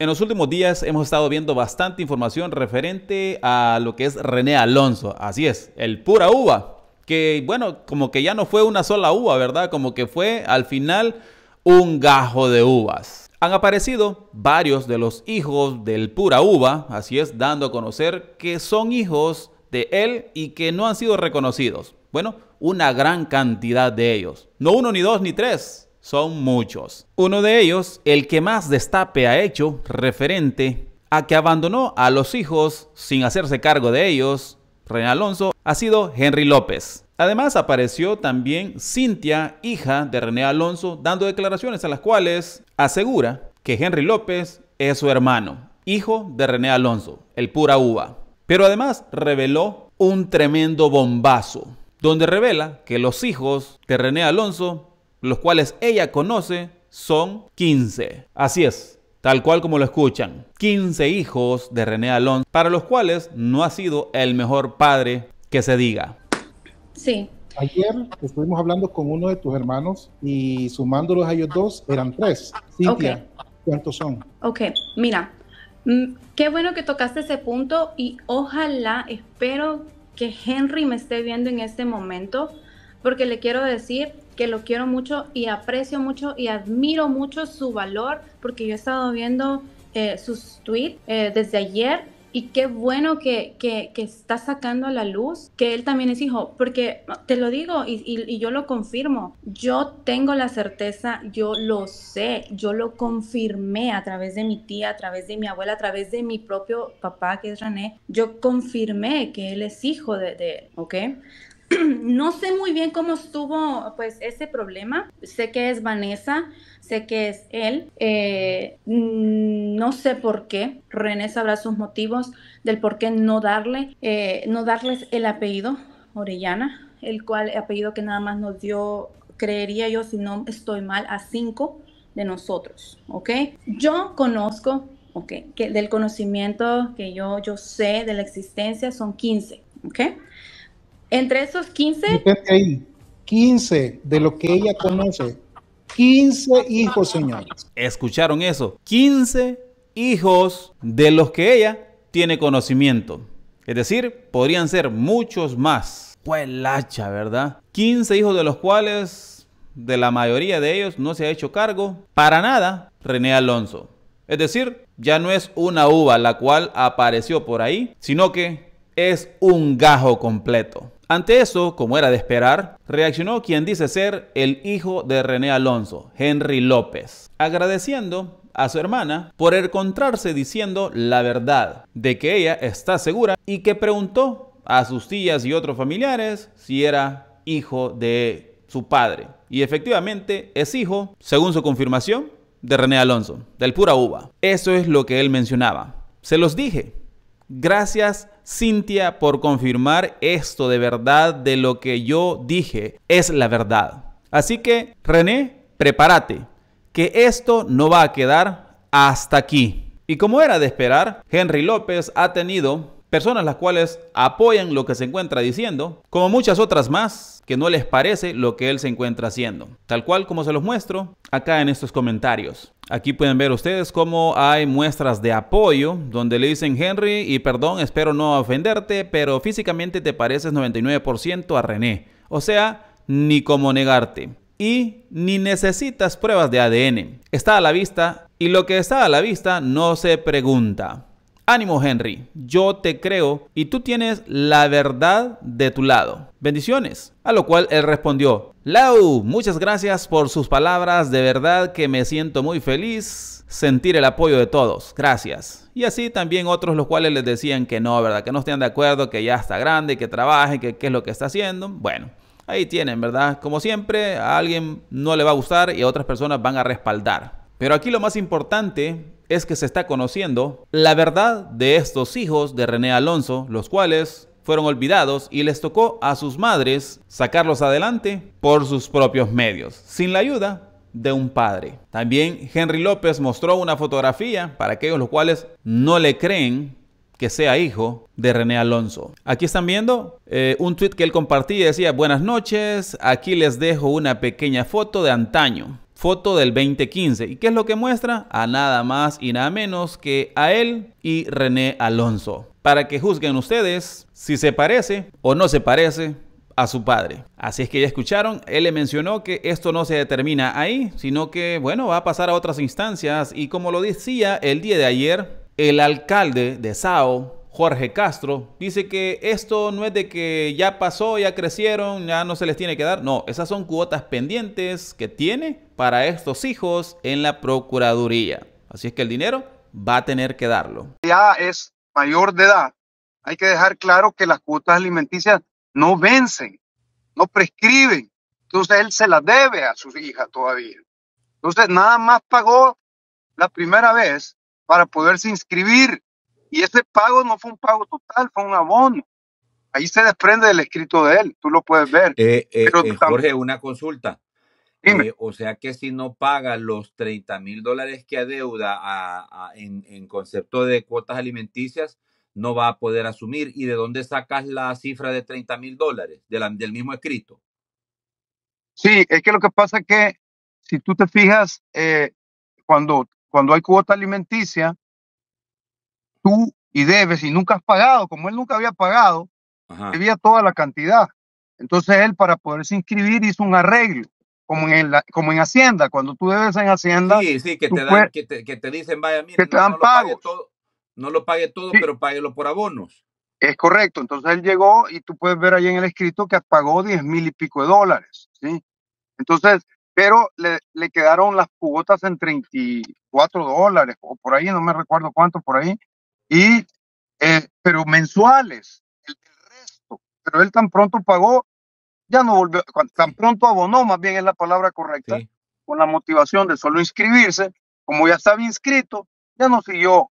En los últimos días hemos estado viendo bastante información referente a lo que es René Alonso. Así es, el pura uva. Que bueno, como que ya no fue una sola uva, ¿verdad? Como que fue al final un gajo de uvas. Han aparecido varios de los hijos del pura uva, así es, dando a conocer que son hijos de él y que no han sido reconocidos. Bueno, una gran cantidad de ellos. No uno, ni dos, ni tres, son muchos. Uno de ellos, el que más destape ha hecho referente a que abandonó a los hijos sin hacerse cargo de ellos, René Alonso, ha sido Henry López. Además apareció también Cintia, hija de René Alonso, dando declaraciones a las cuales asegura que Henry López es su hermano, hijo de René Alonso, el pura uva. Pero además reveló un tremendo bombazo, donde revela que los hijos de René Alonso los cuales ella conoce, son 15. Así es, tal cual como lo escuchan. 15 hijos de René Alonso, para los cuales no ha sido el mejor padre que se diga. Sí. Ayer estuvimos hablando con uno de tus hermanos y sumándolos a ellos dos eran tres. Cintia, ¿cuántos son? Ok, mira, mm, qué bueno que tocaste ese punto y ojalá, espero que Henry me esté viendo en este momento porque le quiero decir que lo quiero mucho y aprecio mucho y admiro mucho su valor, porque yo he estado viendo eh, sus tweets eh, desde ayer y qué bueno que, que, está sacando a la luz que él también es hijo, porque ah, te lo digo y, yo lo confirmo, yo tengo la certeza, yo lo sé, yo lo confirmé a través de mi tía, a través de mi abuela, a través de mi propio papá que es René, yo confirmé que él es hijo de, de él, ¿ok? no sé muy bien cómo estuvo pues ese problema. Sé que es Vanessa, sé que es él. Eh, mm, no sé por qué. René sabrá sus motivos del por qué no darle, eh, no darles el apellido Orellana, el cual apellido que nada más nos dio, creería yo, si no estoy mal, a cinco de nosotros, ¿ok? Yo conozco, ¿ok? Que del conocimiento que yo, yo sé de la existencia son 15, ¿ok? Entre esos 15. 15 de lo que ella conoce. 15 hijos, señores. ¿Escucharon eso? 15 hijos de los que ella tiene conocimiento. Es decir, podrían ser muchos más. Pues hacha, ¿verdad? 15 hijos de los cuales de la mayoría de ellos no se ha hecho cargo para nada René Alonso. Es decir, ya no es una uva la cual apareció por ahí, sino que es un gajo completo. Ante eso, como era de esperar, reaccionó quien dice ser el hijo de René Alonso, Henry López, agradeciendo a su hermana por encontrarse diciendo la verdad, de que ella está segura y que preguntó a sus tías y otros familiares si era hijo de su padre. Y efectivamente es hijo, según su confirmación, de René Alonso, del pura uva. Eso es lo que él mencionaba. Se los dije, Gracias Cintia por confirmar esto de verdad de lo que yo dije es la verdad. Así que René, prepárate, que esto no va a quedar hasta aquí. Y como era de esperar, Henry López ha tenido personas las cuales apoyan lo que se encuentra diciendo, como muchas otras más que no les parece lo que él se encuentra haciendo, tal cual como se los muestro acá en estos comentarios. Aquí pueden ver ustedes cómo hay muestras de apoyo donde le dicen Henry y perdón, espero no ofenderte, pero físicamente te pareces 99% a René. O sea, ni cómo negarte. Y ni necesitas pruebas de ADN. Está a la vista y lo que está a la vista no se pregunta. Ánimo Henry, yo te creo y tú tienes la verdad de tu lado. Bendiciones. A lo cual él respondió, Lau, muchas gracias por sus palabras, de verdad que me siento muy feliz sentir el apoyo de todos, gracias. Y así también otros los cuales les decían que no, ¿verdad? Que no estén de acuerdo, que ya está grande, que trabaje, que qué es lo que está haciendo. Bueno, ahí tienen, ¿verdad? Como siempre, a alguien no le va a gustar y a otras personas van a respaldar. Pero aquí lo más importante es que se está conociendo la verdad de estos hijos de René Alonso, los cuales fueron olvidados y les tocó a sus madres sacarlos adelante por sus propios medios, sin la ayuda de un padre. También Henry López mostró una fotografía para aquellos los cuales no le creen que sea hijo de René Alonso. Aquí están viendo eh, un tweet que él compartía, decía, buenas noches, aquí les dejo una pequeña foto de antaño foto del 2015. ¿Y qué es lo que muestra? A nada más y nada menos que a él y René Alonso. Para que juzguen ustedes si se parece o no se parece a su padre. Así es que ya escucharon, él le mencionó que esto no se determina ahí, sino que, bueno, va a pasar a otras instancias y como lo decía el día de ayer, el alcalde de Sao, Jorge Castro, dice que esto no es de que ya pasó, ya crecieron, ya no se les tiene que dar. No, esas son cuotas pendientes que tiene para estos hijos en la Procuraduría. Así es que el dinero va a tener que darlo. Ya es mayor de edad. Hay que dejar claro que las cuotas alimenticias no vencen, no prescriben. Entonces él se las debe a sus hijas todavía. Entonces nada más pagó la primera vez para poderse inscribir y ese pago no fue un pago total, fue un abono. Ahí se desprende del escrito de él, tú lo puedes ver. Eh, eh, eh, Jorge, una consulta. o sea que si no paga los 30 mil dólares que adeuda en, concepto de cuotas alimenticias, no va a poder asumir. ¿Y de dónde sacas la cifra de 30 mil dólares? del mismo escrito. Sí, es que lo que pasa es que si tú te fijas, cuando, cuando hay cuota alimenticia, tú y debes y nunca has pagado, como él nunca había pagado, debía toda la cantidad. Entonces él para poderse inscribir hizo un arreglo, como en, la, como en Hacienda, cuando tú debes en Hacienda. Sí, sí, que, te, dan, que, te, dicen, vaya, mira, que te no, dan no lo pague todo, pero páguelo por abonos. Es correcto, entonces él llegó y tú puedes ver ahí en el escrito que pagó diez mil y pico de dólares, ¿sí? Entonces, pero le, quedaron las cubotas en 34 dólares, o por ahí, no me recuerdo cuánto, por ahí y, eh, pero mensuales, el, resto. Pero él tan pronto pagó, ya no volvió, tan pronto abonó, más bien es la palabra correcta, con la motivación de solo inscribirse, como ya estaba inscrito, ya no siguió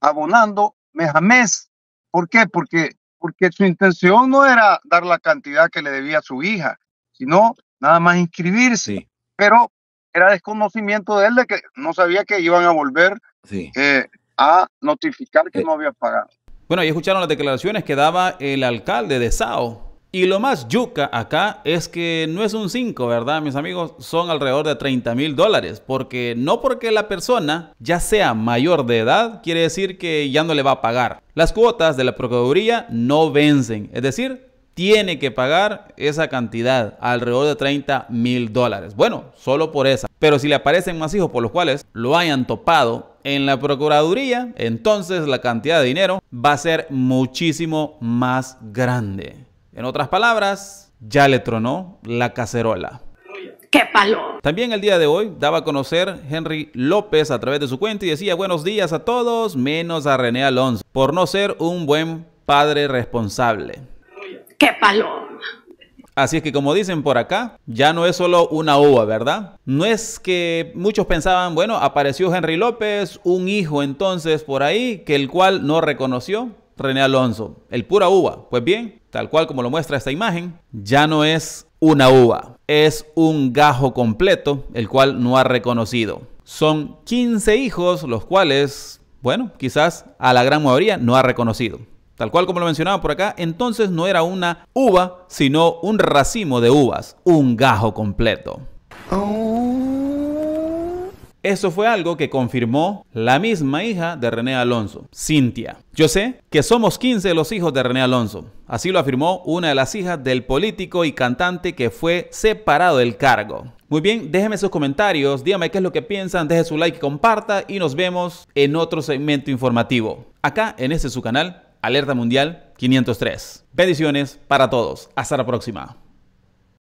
abonando mes a mes. ¿Por qué? Porque, porque su intención no era dar la cantidad que le debía a su hija, sino nada más inscribirse. Pero era desconocimiento de él de que no sabía que iban a volver sí. Eh, a notificar que eh. no había pagado. Bueno, y escucharon las declaraciones que daba el alcalde de Sao. Y lo más yuca acá es que no es un 5, ¿verdad, mis amigos? Son alrededor de 30 mil dólares. Porque no porque la persona ya sea mayor de edad, quiere decir que ya no le va a pagar. Las cuotas de la Procuraduría no vencen. Es decir, tiene que pagar esa cantidad, alrededor de 30 mil dólares. Bueno, solo por esa. Pero si le aparecen más hijos por los cuales lo hayan topado en la Procuraduría, entonces la cantidad de dinero va a ser muchísimo más grande. En otras palabras, ya le tronó la cacerola. ¡Qué palo! También el día de hoy daba a conocer Henry López a través de su cuenta y decía buenos días a todos menos a René Alonso por no ser un buen padre responsable. ¡Qué paloma! Así es que como dicen por acá, ya no es solo una uva, ¿verdad? No es que muchos pensaban, bueno, apareció Henry López, un hijo entonces por ahí, que el cual no reconoció René Alonso, el pura uva. Pues bien, tal cual como lo muestra esta imagen, ya no es una uva, es un gajo completo, el cual no ha reconocido. Son 15 hijos, los cuales, bueno, quizás a la gran mayoría no ha reconocido. Tal cual como lo mencionaba por acá, entonces no era una uva, sino un racimo de uvas, un gajo completo. Eso fue algo que confirmó la misma hija de René Alonso, Cintia. Yo sé que somos 15 los hijos de René Alonso. Así lo afirmó una de las hijas del político y cantante que fue separado del cargo. Muy bien, déjenme sus comentarios, díganme qué es lo que piensan, deje su like, comparta y nos vemos en otro segmento informativo. Acá en este su canal, Alerta Mundial 503. Bendiciones para todos. Hasta la próxima.